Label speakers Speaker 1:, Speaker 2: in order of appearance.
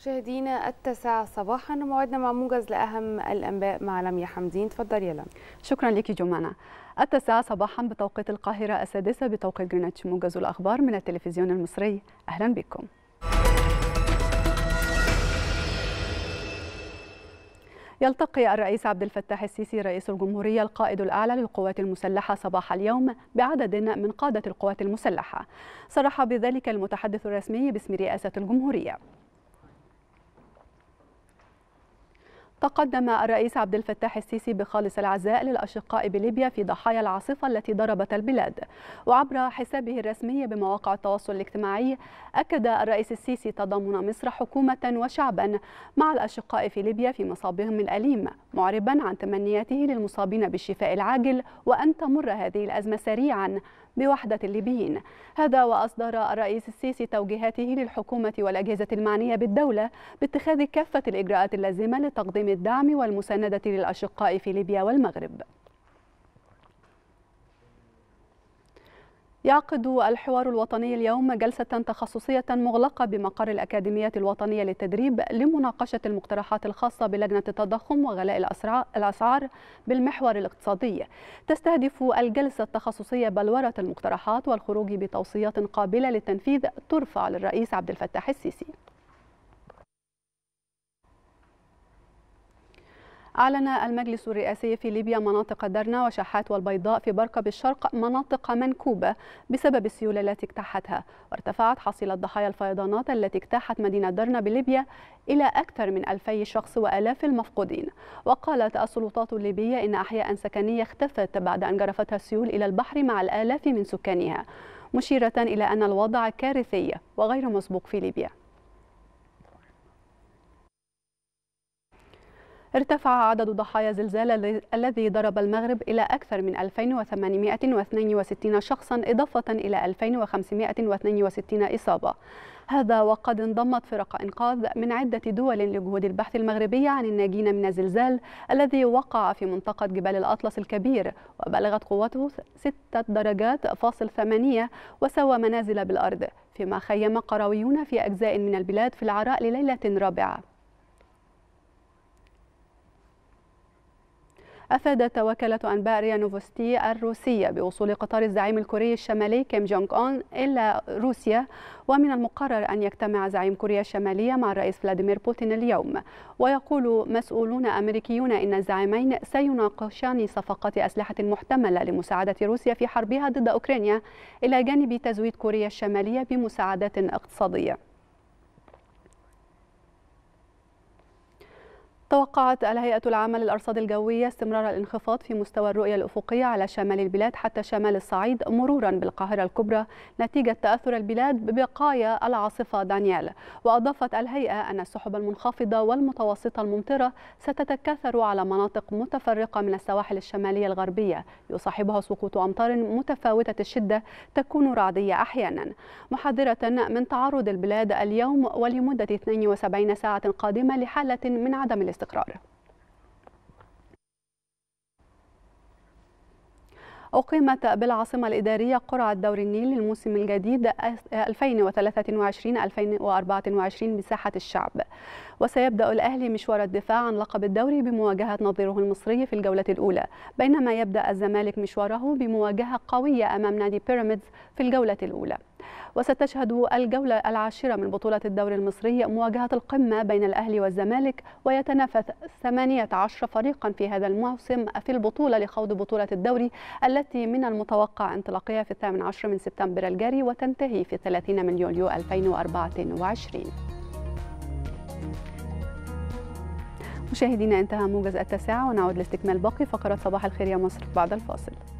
Speaker 1: مشاهدينا التاسعة صباحا موعدنا مع موجز لأهم الأنباء مع لميا حمدين تفضل يا لميا شكرا لك جمانة التاسعة صباحا بتوقيت القاهرة السادسة بتوقيت جرينتش موجز الأخبار من التلفزيون المصري أهلا بكم يلتقي الرئيس عبد الفتاح السيسي رئيس الجمهورية القائد الأعلى للقوات المسلحة صباح اليوم بعدد من قادة القوات المسلحة صرح بذلك المتحدث الرسمي باسم رئاسة الجمهورية تقدم الرئيس عبد الفتاح السيسي بخالص العزاء للأشقاء بليبيا في ضحايا العاصفة التي ضربت البلاد وعبر حسابه الرسمي بمواقع التواصل الاجتماعي أكد الرئيس السيسي تضامن مصر حكومة وشعبا مع الأشقاء في ليبيا في مصابهم الأليم معربا عن تمنياته للمصابين بالشفاء العاجل وأن تمر هذه الأزمة سريعا بوحدة الليبيين هذا وأصدر الرئيس السيسي توجيهاته للحكومة والأجهزة المعنية بالدولة باتخاذ كافة الإجراءات اللازمة لتقديم الدعم والمساندة للأشقاء في ليبيا والمغرب يعقد الحوار الوطني اليوم جلسة تخصصية مغلقة بمقر الأكاديمية الوطنية للتدريب لمناقشة المقترحات الخاصة بلجنة التضخم وغلاء الأسعار بالمحور الاقتصادي. تستهدف الجلسة التخصصية بلورة المقترحات والخروج بتوصيات قابلة للتنفيذ ترفع للرئيس عبد الفتاح السيسي. أعلن المجلس الرئاسي في ليبيا مناطق درنا وشحات والبيضاء في برقة بالشرق مناطق منكوبة بسبب السيول التي اجتاحتها وارتفعت حصيلة ضحايا الفيضانات التي اجتاحت مدينة درنا بليبيا إلى أكثر من ألفي شخص وآلاف المفقودين وقالت السلطات الليبية إن أحياء سكنية اختفت بعد أن جرفتها السيول إلى البحر مع الآلاف من سكانها مشيرة إلى أن الوضع كارثي وغير مسبوق في ليبيا ارتفع عدد ضحايا زلزال الذي ضرب المغرب إلى أكثر من 2862 شخصا إضافة إلى 2562 إصابة هذا وقد انضمت فرق إنقاذ من عدة دول لجهود البحث المغربية عن الناجين من الزلزال الذي وقع في منطقة جبال الأطلس الكبير وبلغت قوته 6 درجات فاصل ثمانية وسوى منازل بالأرض فيما خيم قرويون في أجزاء من البلاد في العراء لليلة رابعة أفادت وكالة أنباء ريا نوفوستي الروسية بوصول قطار الزعيم الكوري الشمالي كيم جونغ أون إلى روسيا ومن المقرر أن يجتمع زعيم كوريا الشمالية مع الرئيس فلاديمير بوتين اليوم ويقول مسؤولون أمريكيون إن الزعيمين سيناقشان صفقات أسلحة محتملة لمساعدة روسيا في حربها ضد أوكرانيا إلى جانب تزويد كوريا الشمالية بمساعدات اقتصادية توقعت الهيئة العامة للأرصاد الجوية استمرار الانخفاض في مستوى الرؤية الأفقية على شمال البلاد حتى شمال الصعيد مرورا بالقاهرة الكبرى نتيجة تأثر البلاد ببقايا العاصفة دانيال وأضافت الهيئة أن السحب المنخفضة والمتوسطة الممطرة ستتكاثر على مناطق متفرقة من السواحل الشمالية الغربية يصاحبها سقوط أمطار متفاوتة الشدة تكون رعدية أحيانا محذرة من تعرض البلاد اليوم ولمدة 72 ساعة قادمة لحالة من عدم الاستقرار والاستقرار أقيمت بالعاصمة الإدارية قرعة دور النيل للموسم الجديد 2023-2024 بساحة الشعب وسيبدأ الأهلي مشوار الدفاع عن لقب الدوري بمواجهة نظيره المصري في الجولة الأولى بينما يبدأ الزمالك مشواره بمواجهة قوية أمام نادي بيراميدز في الجولة الأولى وستشهد الجولة العاشرة من بطولة الدوري المصري مواجهة القمة بين الأهلي والزمالك ويتنافس 18 فريقا في هذا الموسم في البطولة لخوض بطولة الدوري التي من المتوقع انطلاقها في الثامن عشر من سبتمبر الجاري وتنتهي في 30 من يوليو 2024 مشاهدينا انتهى موجز التاسعة ونعود لاستكمال باقي فقرات صباح الخير يا مصر بعد الفاصل